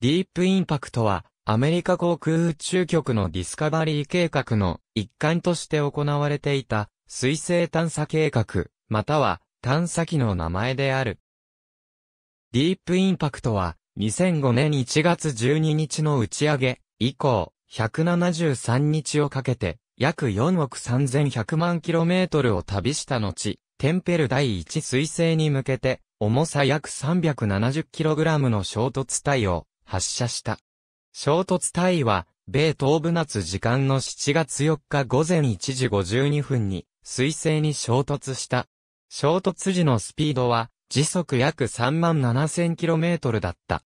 ディープインパクトは、アメリカ航空宇宙局のディスカバリー計画の一環として行われていた、水星探査計画、または探査機の名前である。ディープインパクトは、2005年1月12日の打ち上げ以降、173日をかけて、約4億3100万キロメートルを旅した後、テンペル第1彗星に向けて、重さ約3 7 0ラムの衝突体を発射した。衝突隊は、米東部夏時間の7月4日午前1時52分に、水星に衝突した。衝突時のスピードは、時速約3万7 0 0 0トルだった。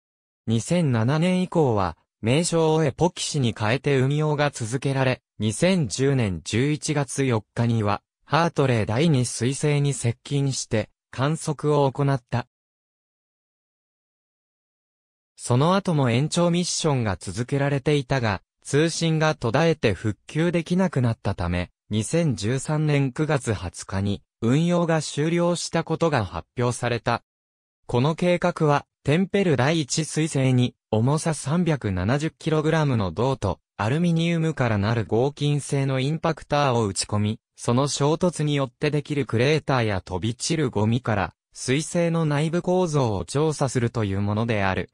2007年以降は、名称をエポキシに変えて運用が続けられ、2010年11月4日には、ハートレー第2彗星に接近して、観測を行った。その後も延長ミッションが続けられていたが、通信が途絶えて復旧できなくなったため、2013年9月20日に運用が終了したことが発表された。この計画は、テンペル第一彗星に重さ 370kg の銅とアルミニウムからなる合金製のインパクターを打ち込み、その衝突によってできるクレーターや飛び散るゴミから、彗星の内部構造を調査するというものである。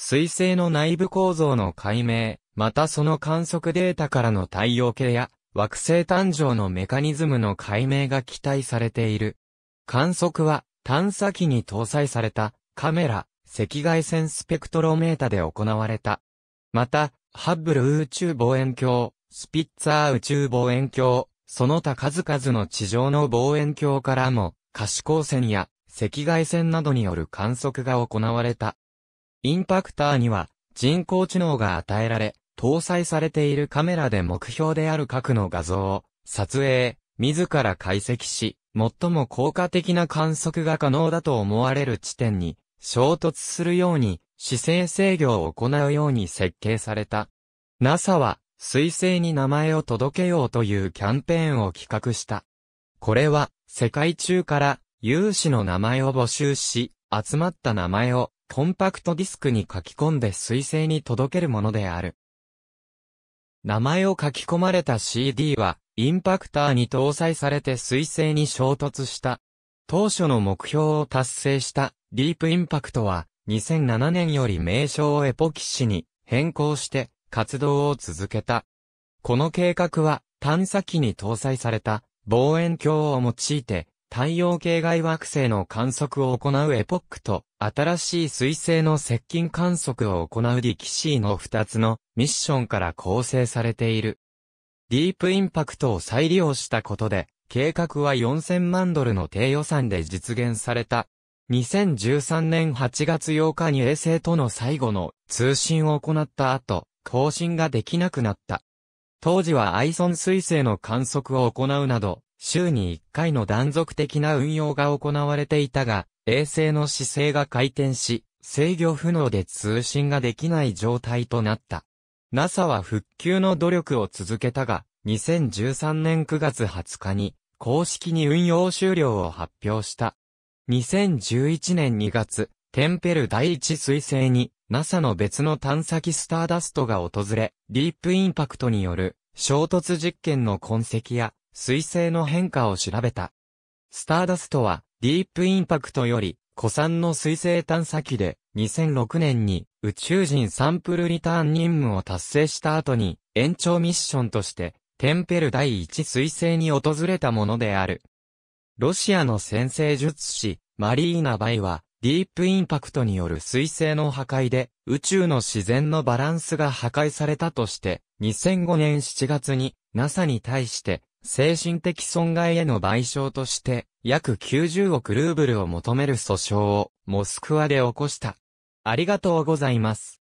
水星の内部構造の解明、またその観測データからの太陽系や惑星誕生のメカニズムの解明が期待されている。観測は探査機に搭載されたカメラ、赤外線スペクトロメータで行われた。また、ハッブル宇宙望遠鏡、スピッツァー宇宙望遠鏡、その他数々の地上の望遠鏡からも可視光線や赤外線などによる観測が行われた。インパクターには人工知能が与えられ、搭載されているカメラで目標である核の画像を撮影、自ら解析し、最も効果的な観測が可能だと思われる地点に衝突するように姿勢制御を行うように設計された。NASA は彗星に名前を届けようというキャンペーンを企画した。これは世界中から有志の名前を募集し、集まった名前をコンパクトディスクに書き込んで水星に届けるものである。名前を書き込まれた CD は、インパクターに搭載されて水星に衝突した。当初の目標を達成したディープインパクトは、2007年より名称をエポキシに変更して活動を続けた。この計画は探査機に搭載された望遠鏡を用いて太陽系外惑星の観測を行うエポックと、新しい彗星の接近観測を行うディキシーの2つのミッションから構成されている。ディープインパクトを再利用したことで、計画は4000万ドルの低予算で実現された。2013年8月8日に衛星との最後の通信を行った後、更新ができなくなった。当時はアイソン彗星の観測を行うなど、週に1回の断続的な運用が行われていたが、衛星の姿勢が回転し、制御不能で通信ができない状態となった。NASA は復旧の努力を続けたが、2013年9月20日に、公式に運用終了を発表した。2011年2月、テンペル第一彗星に、NASA の別の探査機スターダストが訪れ、ディープインパクトによる衝突実験の痕跡や彗星の変化を調べた。スターダストは、ディープインパクトより、古参の彗星探査機で、2006年に宇宙人サンプルリターン任務を達成した後に、延長ミッションとして、テンペル第一彗星に訪れたものである。ロシアの先生術師、マリーナ・バイは、ディープインパクトによる彗星の破壊で、宇宙の自然のバランスが破壊されたとして、2005年7月に NASA に対して精神的損害への賠償として、約90億ルーブルを求める訴訟を、モスクワで起こした。ありがとうございます。